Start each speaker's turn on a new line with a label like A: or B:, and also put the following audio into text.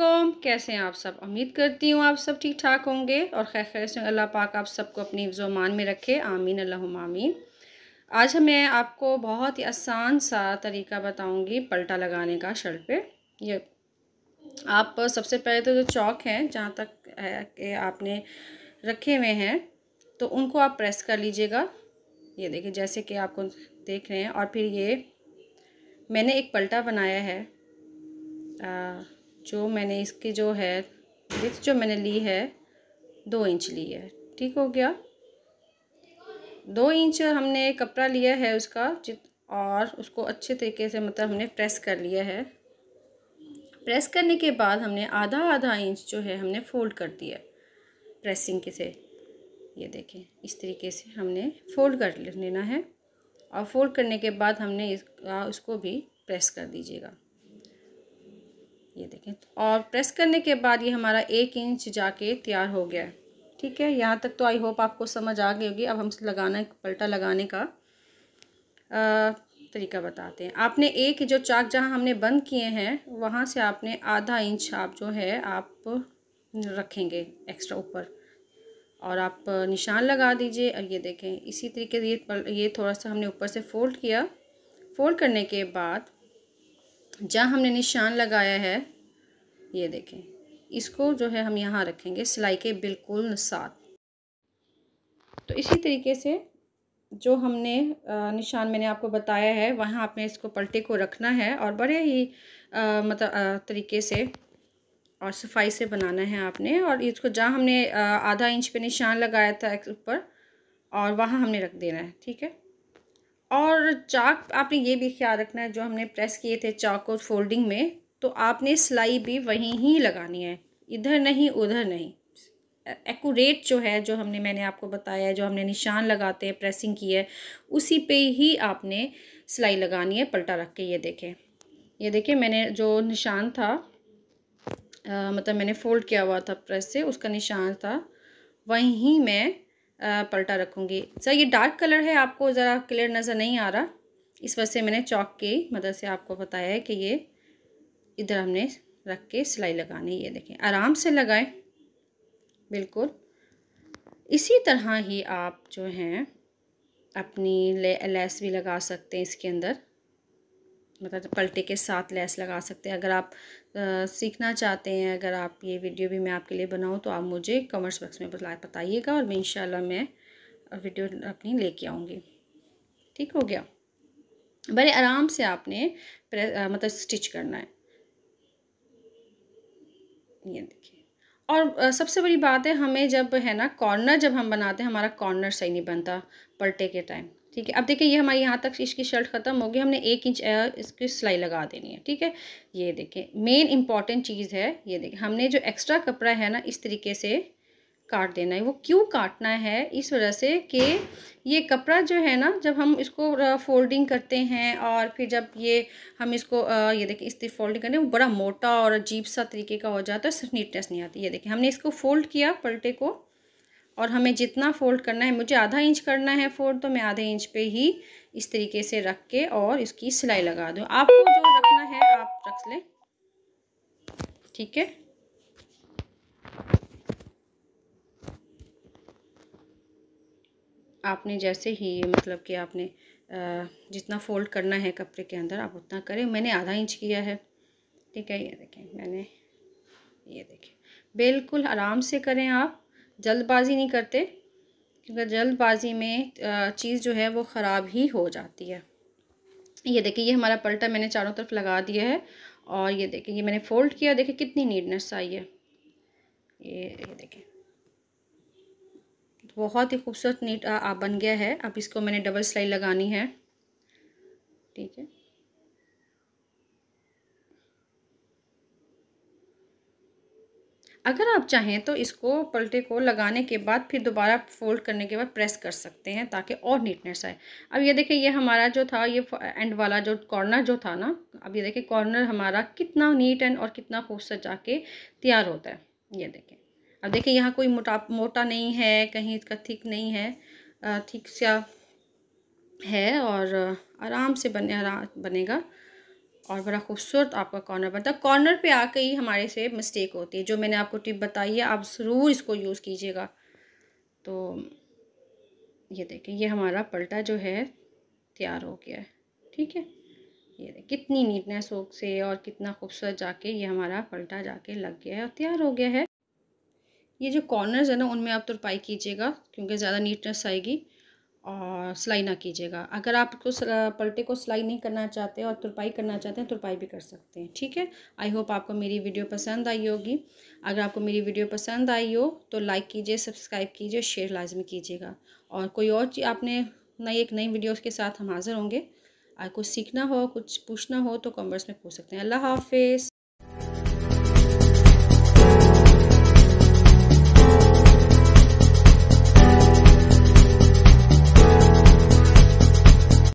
A: वालेकुम कैसे हैं आप सब उम्मीद करती हूँ आप सब ठीक ठाक होंगे और खैर खैर से अल्लाह पाक आप सबको अपनी ज़ुमान में रखे आमीन अल्लाह आमीन आज मैं आपको बहुत ही आसान सा तरीका बताऊँगी पलटा लगाने का शर्ट पे ये आप सबसे पहले तो जो चौक हैं जहाँ तक है, कि आपने रखे हुए हैं तो उनको आप प्रेस कर लीजिएगा ये देखिए जैसे कि आपको देख रहे हैं और फिर ये मैंने एक पलटा बनाया है आ, जो मैंने इसकी जो है विथ जो मैंने ली है दो इंच ली है ठीक हो गया दो इंच हमने कपड़ा लिया है उसका और उसको अच्छे तरीके से मतलब हमने प्रेस कर लिया है प्रेस करने के बाद हमने आधा आधा इंच जो है हमने फोल्ड कर दिया प्रेसिंग के से ये देखें इस तरीके से हमने फोल्ड कर लेना है और फोल्ड करने के बाद हमने इसका उसको भी प्रेस कर दीजिएगा ये देखें और प्रेस करने के बाद ये हमारा एक इंच जाके तैयार हो गया है ठीक है यहाँ तक तो आई होप आपको समझ आ गई होगी अब हम लगाना पलटा लगाने का आ, तरीका बताते हैं आपने एक जो चाक जहाँ हमने बंद किए हैं वहाँ से आपने आधा इंच आप जो है आप रखेंगे एक्स्ट्रा ऊपर और आप निशान लगा दीजिए और ये देखें इसी तरीके से ये ये थोड़ा सा हमने ऊपर से फ़ोल्ड किया फ़ोल्ड करने के बाद जहाँ हमने निशान लगाया है ये देखें इसको जो है हम यहाँ रखेंगे सिलाई के बिल्कुल साथ तो इसी तरीके से जो हमने निशान मैंने आपको बताया है वहाँ आपने इसको पलटे को रखना है और बड़े ही मतलब तरीके से और सफाई से बनाना है आपने और इसको जहाँ हमने आधा इंच पे निशान लगाया था ऊपर और वहाँ हमने रख देना है ठीक है और चाक आपने ये भी ख्याल रखना है जो हमने प्रेस किए थे चाक और फोल्डिंग में तो आपने सिलाई भी वहीं ही लगानी है इधर नहीं उधर नहीं एक्यूरेट जो है जो हमने मैंने आपको बताया जो हमने निशान लगाते हैं प्रेसिंग की है उसी पे ही आपने सिलाई लगानी है पलटा रख के ये देखें ये देखें मैंने जो निशान था आ, मतलब मैंने फ़ोल्ड किया हुआ था प्रेस से उसका निशान था वहीं मैं पलटा रखूँगी सर ये डार्क कलर है आपको ज़रा क्लियर नज़र नहीं आ रहा इस वजह से मैंने चौक की मदद से आपको बताया है कि ये इधर हमने रख के सिलाई लगानी ये देखें आराम से लगाएं बिल्कुल इसी तरह ही आप जो हैं अपनी लेस भी लगा सकते हैं इसके अंदर मतलब पलटे के साथ लेस लगा सकते हैं अगर आप आ, सीखना चाहते हैं अगर आप ये वीडियो भी मैं आपके लिए बनाऊँ तो आप मुझे कमेंट्स बॉक्स में बता बताइएगा और मैं इंशाल्लाह मैं वीडियो अपनी लेके आऊँगी ठीक हो गया बड़े आराम से आपने मतलब स्टिच करना है ये देखिए और सबसे बड़ी बात है हमें जब है ना कॉर्नर जब हम बनाते हैं हमारा कॉर्नर सही नहीं बनता पलटे के टाइम ठीक है अब देखिए ये हमारे यहाँ तक इसकी शर्ट ख़त्म हो गई हमने एक इंच इसकी सिलाई लगा देनी है ठीक है ये देखिए मेन इंपॉर्टेंट चीज़ है ये देखें हमने जो एक्स्ट्रा कपड़ा है ना इस तरीके से काट देना है वो क्यों काटना है इस वजह से कि ये कपड़ा जो है ना जब हम इसको फोल्डिंग करते हैं और फिर जब ये हम इसको ये देखें इस तरह फोल्डिंग करने वो बड़ा मोटा और अजीब सा तरीके का हो जाता है सिर्फ नीटनेस नहीं आती ये देखें हमने इसको फोल्ड किया पलटे को और हमें जितना फोल्ड करना है मुझे आधा इंच करना है फोल्ड तो मैं आधे इंच पे ही इस तरीके से रख के और इसकी सिलाई लगा दूँ आपको जो रखना है आप रख लें ठीक है आपने जैसे ही मतलब कि आपने जितना फोल्ड करना है कपड़े के अंदर आप उतना करें मैंने आधा इंच किया है ठीक है ये देखें मैंने ये देखें बिल्कुल आराम से करें आप जल्दबाज़ी नहीं करते क्योंकि जल्दबाज़ी में चीज़ जो है वो ख़राब ही हो जाती है ये देखिए ये हमारा पलटा मैंने चारों तरफ लगा दिया है और ये देखिए ये मैंने फ़ोल्ड किया देखिए कितनी नीटनेस आई है ये ये देखिए बहुत ही खूबसूरत नीट आ, आ बन गया है अब इसको मैंने डबल सिलाई लगानी है ठीक है अगर आप चाहें तो इसको पलटे को लगाने के बाद फिर दोबारा फोल्ड करने के बाद प्रेस कर सकते हैं ताकि और नीटनेस आए अब ये देखिए ये हमारा जो था ये एंड वाला जो कॉर्नर जो था ना अब ये देखिए कॉर्नर हमारा कितना नीट एंड और कितना खूब सजा के तैयार होता है ये देखें अब देखिए यहाँ कोई मोटा मोटा नहीं है कहीं इसका थिक नहीं है थिक सा है और आराम से बने आराम बनेगा और बड़ा खूबसूरत आपका कॉर्नर बनता है कॉर्नर पे आके ही हमारे से मिस्टेक होती है जो मैंने आपको टिप बताई है आप ज़रूर इसको यूज़ कीजिएगा तो ये देखें ये हमारा पलटा जो है तैयार हो गया है ठीक है ये देखें कितनी नीटनेस हो से और कितना खूबसूरत जाके ये हमारा पलटा जाके लग गया है और तैयार हो गया है ये जो कॉर्नर्स है ना उनमें आप तुरपाई कीजिएगा क्योंकि ज़्यादा नीटनेस आएगी और सिलाई ना कीजिएगा अगर आप आपको पलटे को सिलाई नहीं करना चाहते और तुरपाई करना चाहते हैं तुरपाई भी कर सकते हैं ठीक है आई होप आपको मेरी वीडियो पसंद आई होगी अगर आपको मेरी वीडियो पसंद आई हो तो लाइक कीजिए सब्सक्राइब कीजिए शेयर लाजमी कीजिएगा और कोई और आपने नई एक नई वीडियो के साथ हम हाज़िर होंगे कुछ सीखना हो कुछ पूछना हो तो कॉमर्स में पूछ सकते हैं अल्लाह हाफिज़